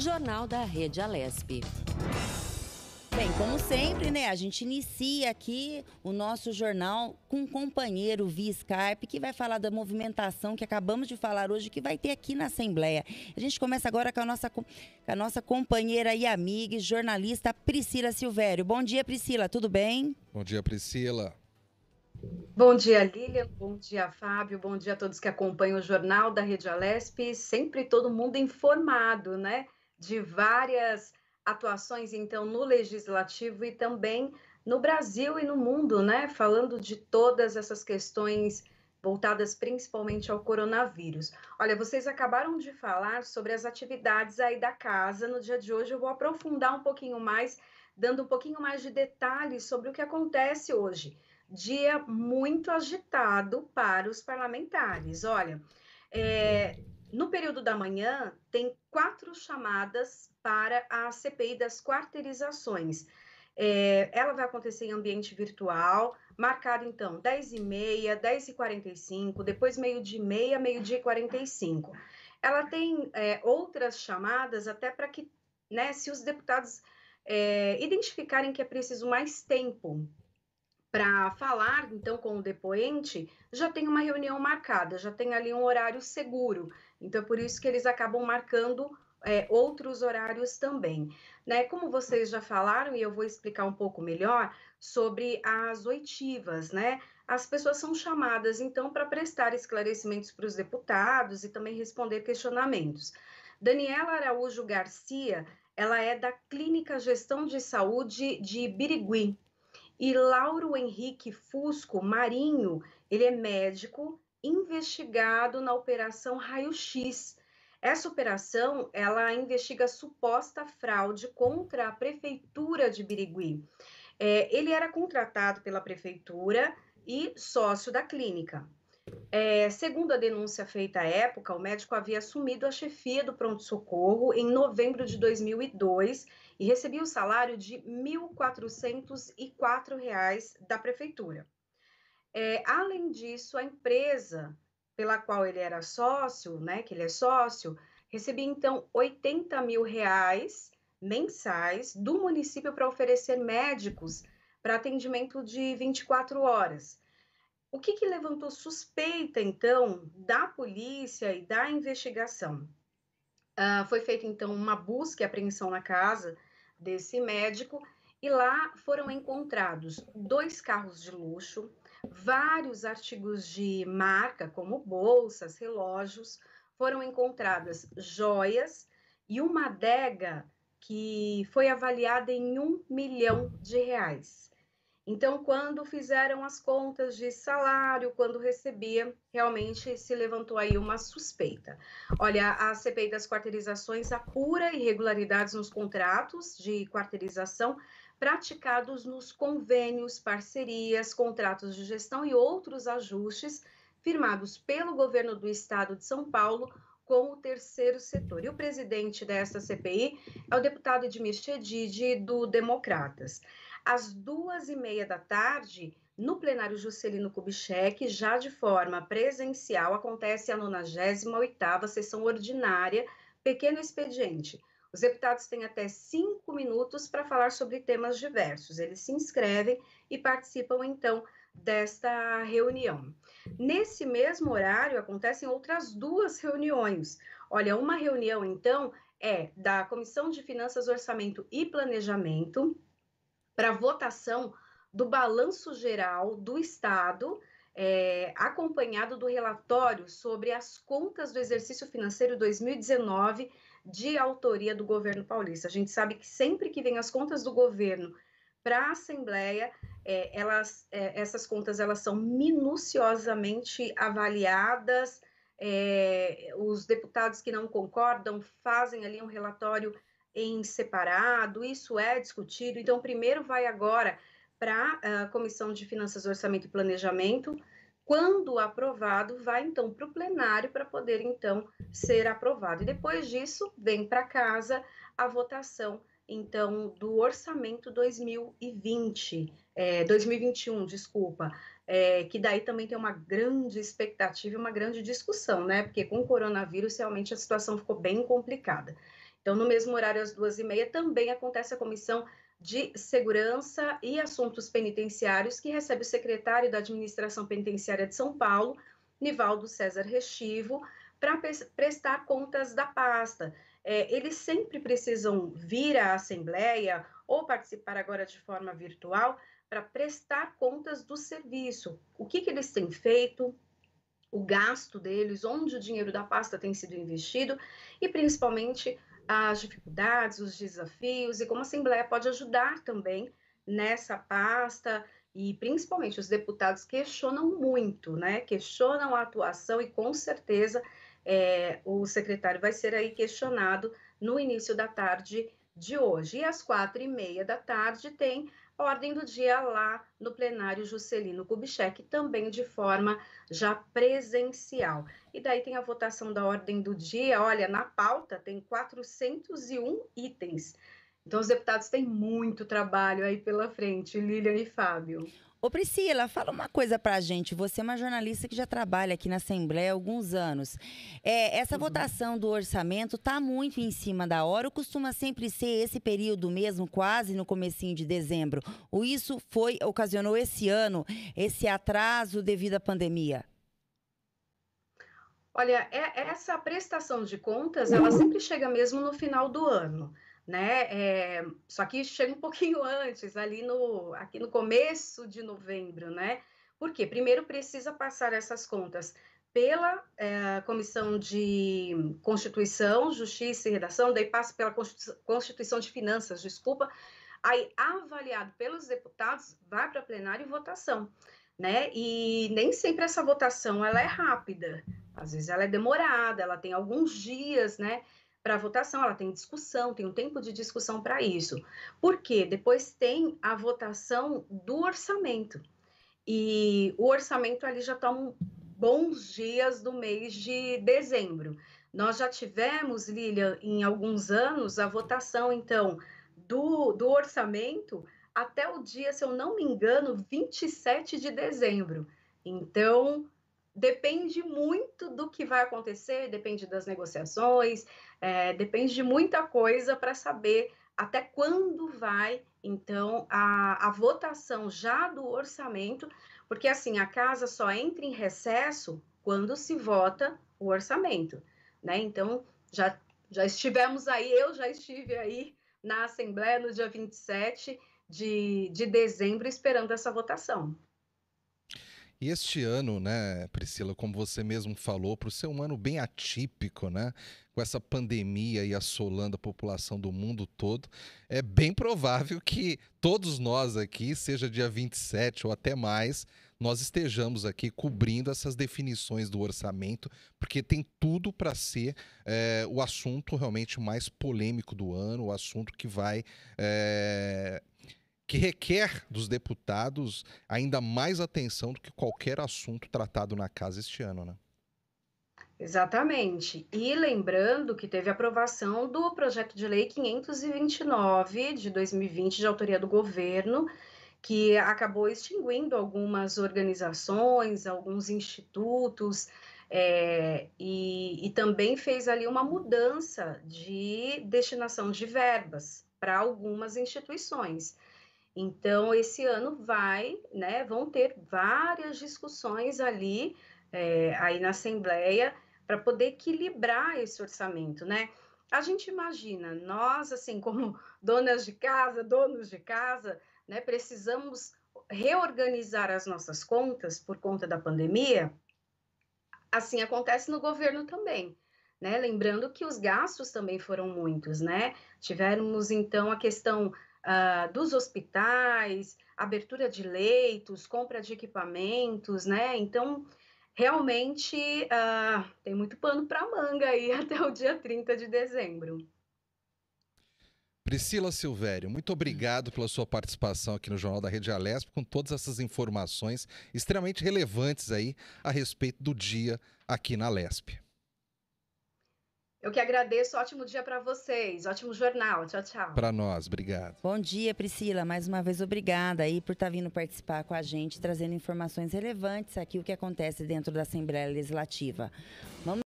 Jornal da Rede Alesp. Bem, como sempre, né? A gente inicia aqui o nosso jornal com um companheiro via Skype que vai falar da movimentação que acabamos de falar hoje, que vai ter aqui na Assembleia. A gente começa agora com a nossa, com a nossa companheira e amiga, jornalista Priscila Silvério. Bom dia, Priscila, tudo bem? Bom dia, Priscila. Bom dia, Lília. Bom dia, Fábio. Bom dia a todos que acompanham o jornal da Rede Alesp. Sempre todo mundo informado, né? de várias atuações, então, no legislativo e também no Brasil e no mundo, né? Falando de todas essas questões voltadas principalmente ao coronavírus. Olha, vocês acabaram de falar sobre as atividades aí da casa. No dia de hoje eu vou aprofundar um pouquinho mais, dando um pouquinho mais de detalhes sobre o que acontece hoje. Dia muito agitado para os parlamentares. Olha, é, no período da manhã, tem quatro chamadas para a CPI das quarteirizações. É, ela vai acontecer em ambiente virtual, marcado então 10h30, 10h45, depois meio-dia e meia, meio-dia e 45. Ela tem é, outras chamadas até para que, né, se os deputados é, identificarem que é preciso mais tempo para falar então com o depoente, já tem uma reunião marcada, já tem ali um horário seguro. Então, é por isso que eles acabam marcando é, outros horários também. Né? Como vocês já falaram, e eu vou explicar um pouco melhor sobre as oitivas, né? As pessoas são chamadas, então, para prestar esclarecimentos para os deputados e também responder questionamentos. Daniela Araújo Garcia, ela é da Clínica Gestão de Saúde de Birigui. E Lauro Henrique Fusco Marinho, ele é médico investigado na Operação Raio X. Essa operação, ela investiga suposta fraude contra a prefeitura de Birigui. É, ele era contratado pela prefeitura e sócio da clínica. É, segundo a denúncia feita à época, o médico havia assumido a chefia do pronto-socorro em novembro de 2002 e recebia o salário de R$ 1.404 da prefeitura. É, além disso, a empresa pela qual ele era sócio, né, que ele é sócio, recebia então 80 mil reais mensais do município para oferecer médicos para atendimento de 24 horas. O que, que levantou suspeita, então, da polícia e da investigação? Uh, foi feita, então, uma busca e apreensão na casa desse médico e lá foram encontrados dois carros de luxo, vários artigos de marca, como bolsas, relógios, foram encontradas joias e uma adega que foi avaliada em um milhão de reais. Então, quando fizeram as contas de salário, quando recebia, realmente se levantou aí uma suspeita. Olha, a CPI das quarteirizações apura irregularidades nos contratos de quarteirização praticados nos convênios, parcerias, contratos de gestão e outros ajustes firmados pelo governo do estado de São Paulo com o terceiro setor. E o presidente desta CPI é o deputado Edmir Chedidi, do Democratas. Às duas e meia da tarde, no plenário Juscelino Kubitschek, já de forma presencial, acontece a 98ª sessão ordinária, pequeno expediente, os deputados têm até cinco minutos para falar sobre temas diversos. Eles se inscrevem e participam então desta reunião. Nesse mesmo horário acontecem outras duas reuniões. Olha, uma reunião então é da Comissão de Finanças, Orçamento e Planejamento para votação do balanço geral do Estado. É, acompanhado do relatório sobre as contas do exercício financeiro 2019 de autoria do governo paulista. A gente sabe que sempre que vem as contas do governo para a Assembleia, é, elas, é, essas contas elas são minuciosamente avaliadas. É, os deputados que não concordam fazem ali um relatório em separado, isso é discutido. Então, primeiro vai agora para a ah, Comissão de Finanças, Orçamento e Planejamento, quando aprovado, vai então para o plenário para poder então ser aprovado. E depois disso, vem para casa a votação então do orçamento 2020, é, 2021, desculpa, é, que daí também tem uma grande expectativa e uma grande discussão, né? Porque com o coronavírus realmente a situação ficou bem complicada. Então, no mesmo horário, às duas e meia, também acontece a comissão de Segurança e Assuntos Penitenciários, que recebe o secretário da Administração Penitenciária de São Paulo, Nivaldo César Restivo, para prestar contas da pasta. É, eles sempre precisam vir à Assembleia ou participar agora de forma virtual para prestar contas do serviço. O que, que eles têm feito, o gasto deles, onde o dinheiro da pasta tem sido investido e principalmente as dificuldades, os desafios e como a Assembleia pode ajudar também nessa pasta e principalmente os deputados questionam muito, né? Questionam a atuação e com certeza é, o secretário vai ser aí questionado no início da tarde de hoje. E às quatro e meia da tarde tem ordem do dia lá no plenário Juscelino Kubitschek, também de forma já presencial. E daí tem a votação da ordem do dia, olha, na pauta tem 401 itens. Então, os deputados têm muito trabalho aí pela frente, Lilian e Fábio. Ô Priscila, fala uma coisa pra gente. Você é uma jornalista que já trabalha aqui na Assembleia há alguns anos. É, essa uhum. votação do orçamento tá muito em cima da hora, ou costuma sempre ser esse período mesmo, quase no comecinho de dezembro. Ou isso foi, ocasionou esse ano, esse atraso devido à pandemia? Olha, é, essa prestação de contas, ela sempre chega mesmo no final do ano né? É, só que chega um pouquinho antes, ali no aqui no começo de novembro, né? Porque primeiro precisa passar essas contas pela é, Comissão de Constituição, Justiça e Redação, daí passa pela Constituição de Finanças, desculpa, aí avaliado pelos deputados, vai para plenário e votação, né? E nem sempre essa votação ela é rápida, às vezes ela é demorada, ela tem alguns dias, né? para votação, ela tem discussão, tem um tempo de discussão para isso. Porque depois tem a votação do orçamento. E o orçamento ali já toma tá bons dias do mês de dezembro. Nós já tivemos, Lilian, em alguns anos, a votação, então, do, do orçamento até o dia, se eu não me engano, 27 de dezembro. Então, depende muito do que vai acontecer, depende das negociações, é, depende de muita coisa para saber até quando vai, então, a, a votação já do orçamento, porque assim, a casa só entra em recesso quando se vota o orçamento, né? Então, já, já estivemos aí, eu já estive aí na Assembleia no dia 27 de, de dezembro esperando essa votação. E este ano, né, Priscila, como você mesmo falou, para o ser humano bem atípico, né, com essa pandemia e assolando a população do mundo todo, é bem provável que todos nós aqui, seja dia 27 ou até mais, nós estejamos aqui cobrindo essas definições do orçamento, porque tem tudo para ser é, o assunto realmente mais polêmico do ano, o assunto que vai. É que requer dos deputados ainda mais atenção do que qualquer assunto tratado na casa este ano, né? Exatamente. E lembrando que teve aprovação do projeto de lei 529 de 2020 de autoria do governo, que acabou extinguindo algumas organizações, alguns institutos, é, e, e também fez ali uma mudança de destinação de verbas para algumas instituições. Então, esse ano vai, né, vão ter várias discussões ali, é, aí na Assembleia, para poder equilibrar esse orçamento, né? A gente imagina, nós, assim, como donas de casa, donos de casa, né, precisamos reorganizar as nossas contas por conta da pandemia. Assim acontece no governo também. Né? Lembrando que os gastos também foram muitos, né? Tivemos então a questão uh, dos hospitais, abertura de leitos, compra de equipamentos, né? Então, realmente uh, tem muito pano para manga aí até o dia 30 de dezembro. Priscila Silvério, muito obrigado pela sua participação aqui no Jornal da Rede Alesp, com todas essas informações extremamente relevantes aí a respeito do dia aqui na Lesp. Eu que agradeço. Ótimo dia para vocês. Ótimo jornal. Tchau, tchau. Para nós, obrigado. Bom dia, Priscila. Mais uma vez, obrigada aí por estar tá vindo participar com a gente, trazendo informações relevantes aqui o que acontece dentro da Assembleia Legislativa. Vamos